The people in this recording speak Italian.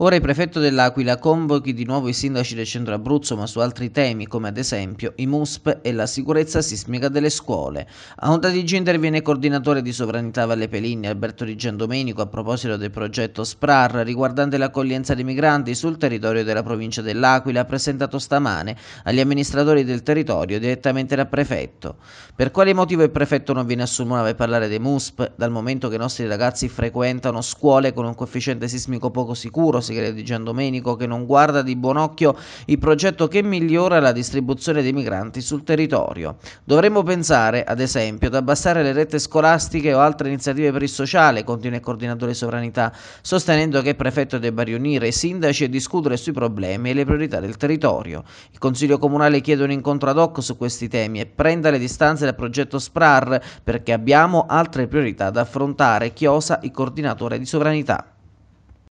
Ora il prefetto dell'Aquila convochi di nuovo i sindaci del centro Abruzzo ma su altri temi come ad esempio i MUSP e la sicurezza sismica delle scuole. A Onda di G interviene coordinatore di sovranità Valle Pelini Alberto Di Giandomenico a proposito del progetto SPRAR riguardante l'accoglienza dei migranti sul territorio della provincia dell'Aquila presentato stamane agli amministratori del territorio direttamente dal prefetto. Per quale motivo il prefetto non viene a Sulmonava e parlare dei MUSP dal momento che i nostri ragazzi frequentano scuole con un coefficiente sismico poco sicuro Rosichele di Gian Domenico che non guarda di buon occhio il progetto che migliora la distribuzione dei migranti sul territorio. Dovremmo pensare, ad esempio, ad abbassare le rette scolastiche o altre iniziative per il sociale, continua il coordinatore Sovranità, sostenendo che il prefetto debba riunire i sindaci e discutere sui problemi e le priorità del territorio. Il Consiglio Comunale chiede un incontro ad hoc su questi temi e prenda le distanze dal progetto SPRAR perché abbiamo altre priorità da affrontare, chiosa il coordinatore di Sovranità.